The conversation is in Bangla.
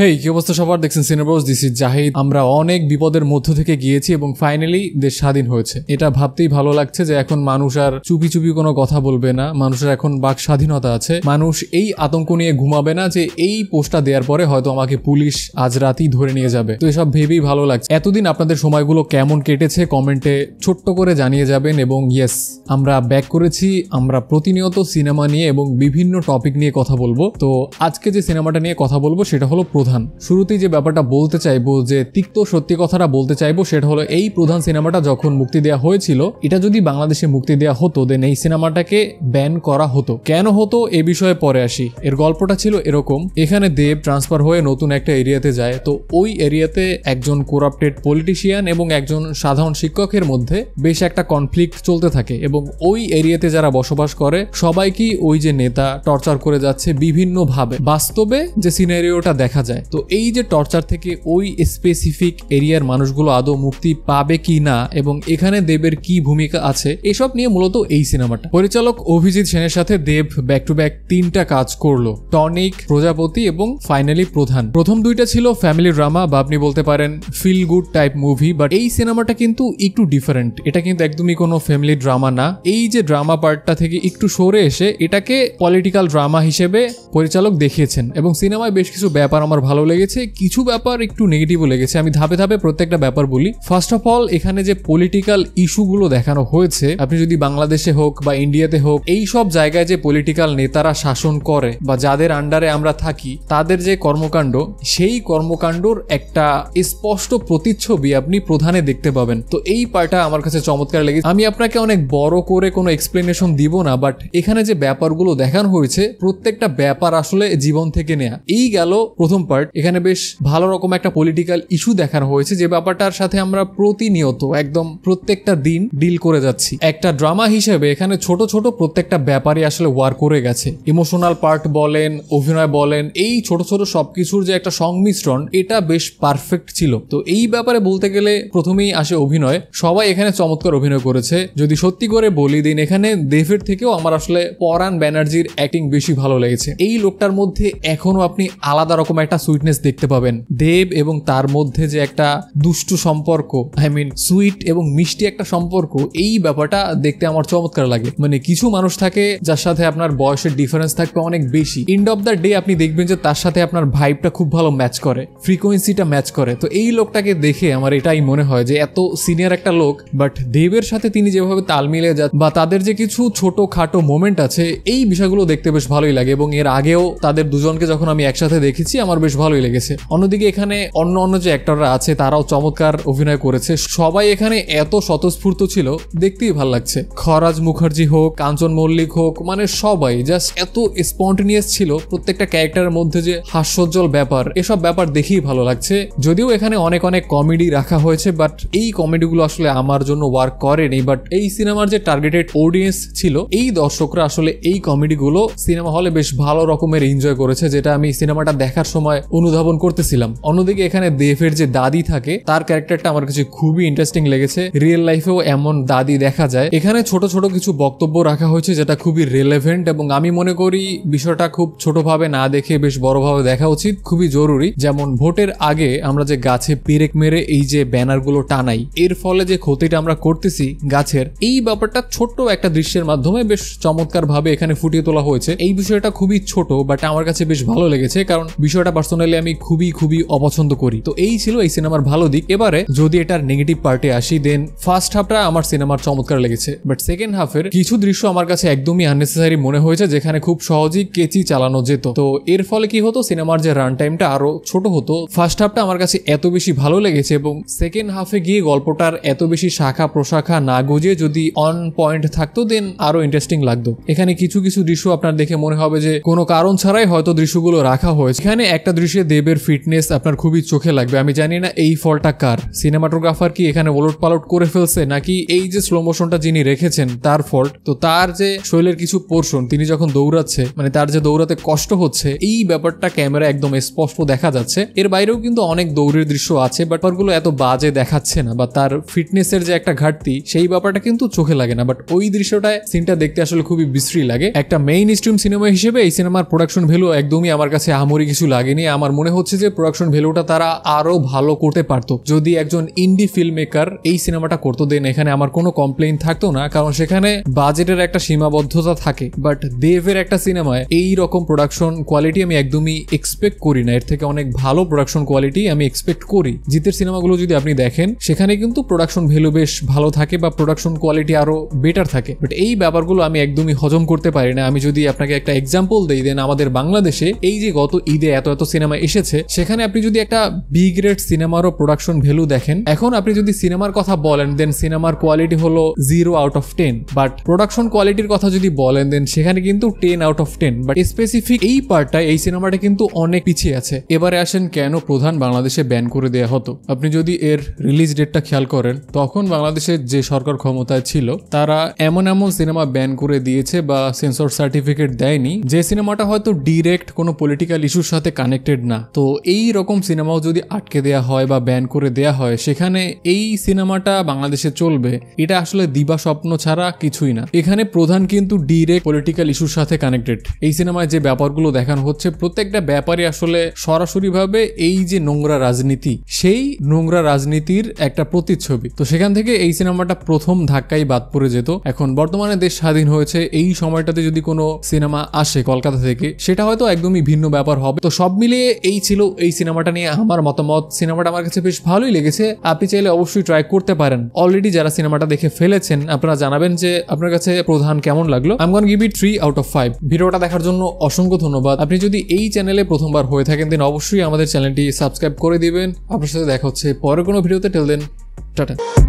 হেই কি অবস্থা সবার দেখছেন সিনেবস দিস ইজ জাহিদ আমরা অনেক বিপদের মধ্য থেকে গিয়েছি এবং ফাইনালি দেশ স্বাধীন হয়েছে এটা ভাবতেই ভালো লাগছে যে এখন মানুষ আর চুপি চুপি কোনো কথা বলবে না মানুষের এখন বাক স্বাধীনতা আছে মানুষ এই আতঙ্ক নিয়ে ঘুমাবে না যে এই পোস্টটা দেওয়ার পরে হয়তো আমাকে পুলিশ আজ রাতেই ধরে নিয়ে যাবে তো এসব ভেবেই ভালো লাগছে এতদিন আপনাদের সময়গুলো কেমন কেটেছে কমেন্টে ছোট্ট করে জানিয়ে যাবেন এবং ইয়েস আমরা ব্যাক করেছি আমরা প্রতিনিয়ত সিনেমা নিয়ে এবং বিভিন্ন টপিক নিয়ে কথা বলবো তো আজকে যে সিনেমাটা নিয়ে কথা বলবো সেটা হলো প্রধান শুরুতেই যে ব্যাপারটা বলতে চাইবো যে তিক্ত সত্যি কথাটা বলতে চাইবো সেটা হলো এই প্রধান সিনেমাটা যখন মুক্তি দেওয়া হয়েছিল এটা যদি বাংলাদেশে মুক্তি দেওয়া হতো দেন এই সিনেমাটাকে ব্যান করা হতো কেন হতো এ বিষয়ে পরে আসি এর গল্পটা ছিল এরকম এখানে দেব ট্রান্সফার হয়ে নতুন একটা এরিয়াতে যায় তো ওই এরিয়াতে একজন কোরাপ্টেড পলিটিশিয়ান এবং একজন সাধারণ শিক্ষকের মধ্যে বেশ একটা কনফ্লিক্ট চলতে থাকে এবং ওই এরিয়াতে যারা বসবাস করে সবাইকেই ওই যে নেতা টর্চার করে যাচ্ছে বিভিন্নভাবে বাস্তবে যে সিনারিওটা দেখা যায় যায় তো এই যে টর্চার থেকে ওই স্পেসিফিক এরিয়ার মানুষগুলো আদৌ মুক্তি পাবে কি না এবং এখানে দেবের কি ভূমিকা আছে এসব নিয়ে মূলত এই সিনেমাটা পরিচালক অভিজিৎ সেনের সাথে দেব ব্যাক টু ব্যাক তিনটা কাজ করলো টনিক প্রজাপতি এবং ফাইনালি প্রধান প্রথম দুইটা ছিল ফ্যামিলি ড্রামা বা আপনি বলতে পারেন feel good type movie but এই সিনেমাটা কিন্তু একটু ডিফারেন্ট এটা কিন্তু একদমই কোনো ফ্যামিলি ড্রামা না এই যে ড্রামা পার্টটা থেকে একটু সরে এসে এটাকে পলিটিক্যাল ড্রামা হিসেবে পরিচালক দেখিয়েছেন এবং সিনেমায় বেশ কিছু ব্যাপার আমার ভালো লেগেছে কিছু ব্যাপার একটু নেগেটিভও লেগেছে আমি ধাপে ধাপে প্রত্যেকটা ব্যাপার বলি ফার্স্ট অফ অল এখানে যে পলিটিক্যাল ইস্যুগুলো দেখানো হয়েছে আপনি যদি বাংলাদেশে হোক বা ইন্ডিয়াতে হোক এই সব জায়গায় যে পলিটিক্যাল নেতারা শাসন করে বা যাদের আন্ডারে আমরা থাকি তাদের যে কর্মকাণ্ড সেই কর্মকাণ্ডর একটা স্পষ্ট প্রতিচ্ছবি আপনি প্রধানে দেখতে পাবেন তো এই পার্টটা আমার কাছে চমৎকার লেগেছে আমি আপনাকে অনেক বড় করে কোনো এক্সপ্লেনেশন দিব না বাট এখানে যে ব্যাপারগুলো দেখানো হয়েছে প্রত্যেকটা ব্যাপার আসলে জীবন থেকে নেয়া এই গেল প্রথম পার্ট এখানে বেশ ভালো রকম একটা পলিটিক্যাল ইস্যু দেখানো হয়েছে যে ব্যাপারটার সাথে আমরা প্রতিনিয়ত একদম প্রত্যেকটা দিন ডিল করে যাচ্ছি একটা ড্রামা হিসেবে এখানে ছোট ছোট প্রত্যেকটা ব্যাপারে আসলে ওয়ার করে গেছে ইমোশনাল পার্ট বলেন অভিনয় বলেন এই ছোট ছোট সবকিছুর যে একটা সংমিশ্রণ এটা বেশ পারফেক্ট ছিল তো এই ব্যাপারে বলতে গেলে প্রথমেই আসে অভিনয় সবাই এখানে চমৎকার অভিনয় করেছে যদি সত্যি করে বলি দিন এখানে দেভের থেকেও আমার আসলে পরাণ ব্যানার্জির অ্যাক্টিং বেশি ভালো লেগেছে এই লোকটার মধ্যে এখনো আপনি আলাদা রকম একটা সুইটনেস দেখতে পাবেন দেব এবং তার মধ্যে যে একটা দুষ্টু সম্পর্ক আই মিন সুইট এবং মিষ্টি একটা সম্পর্ক এই ব্যাপারটা দেখতে আমার চমৎকার লাগে মানে কিছু মানুষ থাকে যার সাথে আপনার বয়সের ডিফারেন্স থাকবে অনেক বেশি এন্ড অফ দ্য ডে আপনি দেখবেন যে তার সাথে আপনার ভাইবটা খুব ভালো ম্যাচ করে ফ্রিকোয়েন্সিটা ম্যাচ করে তো এই লোকটাকে দেখে আমার এটাই মনে হয় যে এত সিনিয়র একটা লোক বাট দেবের সাথে তিনি যেভাবে তাল মিলে যান বা তাদের যে কিছু ছোট খাটো মোমেন্ট আছে এই বিষয়গুলো দেখতে বেশ ভালোই লাগে এবং এর আগেও তাদের দুজনকে যখন আমি একসাথে দেখেছি আমার বেশ বেশ ভালোই লেগেছে অন্যদিকে এখানে অন্য অন্য যে অ্যাক্টররা আছে তারাও চমৎকার অভিনয় করেছে সবাই এখানে এত স্বতঃস্ফূর্ত ছিল দেখতেই ভাল লাগছে খরাজ মুখার্জি হোক কাঞ্চন মল্লিক হোক মানে সবাই জাস্ট এত স্পন্টেনিয়াস ছিল প্রত্যেকটা ক্যারেক্টারের মধ্যে যে হাস্যজ্জ্বল ব্যাপার এসব ব্যাপার দেখেই ভালো লাগছে যদিও এখানে অনেক অনেক কমেডি রাখা হয়েছে বাট এই কমেডিগুলো আসলে আমার জন্য ওয়ার্ক করেনি বাট এই সিনেমার যে টার্গেটেড অডিয়েন্স ছিল এই দর্শকরা আসলে এই কমেডিগুলো সিনেমা হলে বেশ ভালো রকমের এনজয় করেছে যেটা আমি সিনেমাটা দেখার সময় অনুধাবন করতেছিলাম অন্যদিকে এখানে দেবের যে দাদি থাকে তার ক্যারেক্টারটা আমার কাছে খুবই ইন্টারেস্টিং লেগেছে রিয়েল লাইফেও এমন দাদি দেখা যায় এখানে ছোট ছোট কিছু বক্তব্য রাখা হয়েছে যেটা খুবই রেলেভেন্ট এবং আমি মনে করি বিষয়টা খুব ছোটভাবে না দেখে বেশ বড়ভাবে দেখা উচিত খুবই জরুরি যেমন ভোটের আগে আমরা যে গাছে পেরেক মেরে এই যে ব্যানারগুলো টানাই এর ফলে যে ক্ষতিটা আমরা করতেছি গাছের এই ব্যাপারটা ছোট্ট একটা দৃশ্যের মাধ্যমে বেশ চমৎকারভাবে এখানে ফুটিয়ে তোলা হয়েছে এই বিষয়টা খুবই ছোট বাট আমার কাছে বেশ ভালো লেগেছে কারণ বিষয়টা পার্সোনালি আমি খুবই খুবই অপছন্দ করি তো এই ছিল এই সিনেমার ভালো দিক এবারে যদি এটার নেগেটিভ পার্টে আসি দেন ফার্স্ট হাফটা আমার সিনেমার চমৎকার লেগেছে বাট সেকেন্ড হাফের কিছু দৃশ্য আমার কাছে একদমই আননেসেসারি মনে হয়েছে যেখানে খুব সহজেই কেচি চালানো যেত তো এর ফলে কি হতো সিনেমার যে রান টাইমটা আরো ছোট হতো ফার্স্ট হাফটা আমার কাছে এত বেশি ভালো লেগেছে এবং সেকেন্ড হাফে গিয়ে গল্পটার এত বেশি শাখা প্রশাখা না গুজে যদি অন পয়েন্ট থাকতো দেন আরো ইন্টারেস্টিং লাগতো এখানে কিছু কিছু দৃশ্য আপনার দেখে মনে হবে যে কোনো কারণ ছাড়াই হয়তো দৃশ্যগুলো রাখা হয়েছে এখানে একটা একটা দৃশ্যে দেবের ফিটনেস আপনার খুবই চোখে লাগবে আমি জানি না এই ফলটা কার সিনেমাটোগ্রাফার কি এখানে ওলট পালট করে ফেলছে নাকি এই যে স্লো মোশনটা যিনি রেখেছেন তার ফল্ট তো তার যে শৈলের কিছু পোর্শন তিনি যখন দৌড়াচ্ছে মানে তার যে দৌড়াতে কষ্ট হচ্ছে এই ব্যাপারটা ক্যামেরা একদম স্পষ্ট দেখা যাচ্ছে এর বাইরেও কিন্তু অনেক দৌড়ের দৃশ্য আছে বাট ব্যাপারগুলো এত বাজে দেখাচ্ছে না বা তার ফিটনেসের যে একটা ঘাটতি সেই ব্যাপারটা কিন্তু চোখে লাগে না বাট ওই দৃশ্যটায় সিনটা দেখতে আসলে খুবই বিশ্রী লাগে একটা মেইন স্ট্রিম সিনেমা হিসেবে এই সিনেমার প্রোডাকশন ভ্যালু একদমই আমার কাছে আমরি কিছু লাগেনি নিয়ে আমার মনে হচ্ছে যে প্রোডাকশন ভ্যালুটা তারা আরও ভালো করতে পারত যদি একজন ইন্ডি ফিল্ম মেকার এই সিনেমাটা করতো দেন এখানে আমার কোনো কমপ্লেন থাকতো না কারণ সেখানে বাজেটের একটা সীমাবদ্ধতা থাকে বাট দেবের একটা সিনেমায় এই রকম প্রোডাকশন কোয়ালিটি আমি একদমই এক্সপেক্ট করি না এর থেকে অনেক ভালো প্রোডাকশন কোয়ালিটি আমি এক্সপেক্ট করি জিতের সিনেমাগুলো যদি আপনি দেখেন সেখানে কিন্তু প্রোডাকশন ভ্যালু বেশ ভালো থাকে বা প্রোডাকশন কোয়ালিটি আরও বেটার থাকে বাট এই ব্যাপারগুলো আমি একদমই হজম করতে পারি না আমি যদি আপনাকে একটা এক্সাম্পল দিই দেন আমাদের বাংলাদেশে এই যে গত ঈদে এত এত সিনেমা এসেছে সেখানে আপনি যদি একটা বি গ্রেড সিনেমারও প্রোডাকশন ভ্যালু দেখেন এখন আপনি যদি সিনেমার কথা বলেন দেন সিনেমার কোয়ালিটি হলো zero out of ten but production কোয়ালিটির কথা যদি বলেন দেন সেখানে কিন্তু ten out of ten but specific এই পার্টটা এই সিনেমাটা কিন্তু অনেক পিছিয়ে আছে এবারে আসেন কেন প্রধান বাংলাদেশে ব্যান করে দেওয়া হতো আপনি যদি এর রিলিজ ডেটটা খেয়াল করেন তখন বাংলাদেশের যে সরকার ক্ষমতায় ছিল তারা এমন এমন সিনেমা ব্যান করে দিয়েছে বা সেন্সর সার্টিফিকেট দেয়নি যে সিনেমাটা হয়তো ডিরেক্ট কোনো পলিটিক্যাল ইস্যুর সাথে কানেক্ট কানেক্টেড না তো এই রকম সিনেমাও যদি আটকে দেয়া হয় বা ব্যান করে দেয়া হয় সেখানে এই সিনেমাটা বাংলাদেশে চলবে এটা আসলে দিবা স্বপ্ন ছাড়া কিছুই না এখানে প্রধান কিন্তু ডিরেক্ট পলিটিক্যাল ইস্যুর সাথে কানেক্টেড এই সিনেমায় যে ব্যাপারগুলো দেখানো হচ্ছে প্রত্যেকটা ব্যাপারে আসলে সরাসরিভাবে এই যে নোংরা রাজনীতি সেই নোংরা রাজনীতির একটা প্রতিচ্ছবি তো সেখান থেকে এই সিনেমাটা প্রথম ধাক্কাই বাদ পড়ে যেত এখন বর্তমানে দেশ স্বাধীন হয়েছে এই সময়টাতে যদি কোনো সিনেমা আসে কলকাতা থেকে সেটা হয়তো একদমই ভিন্ন ব্যাপার হবে তো সব মিলে মিলিয়ে এই ছিল এই সিনেমাটা নিয়ে আমার মতামত সিনেমাটা আমার কাছে বেশ ভালোই লেগেছে আপনি চাইলে অবশ্যই ট্রাই করতে পারেন অলরেডি যারা সিনেমাটা দেখে ফেলেছেন আপনারা জানাবেন যে আপনার কাছে প্রধান কেমন লাগলো আমি gonna give it three out of five ভিডিওটা দেখার জন্য অসংখ্য ধন্যবাদ আপনি যদি এই চ্যানেলে প্রথমবার হয়ে থাকেন দেন অবশ্যই আমাদের চ্যানেলটি সাবস্ক্রাইব করে দিবেন আপনার সাথে দেখা হচ্ছে পরের কোনো ভিডিওতে টেল দেন টাটা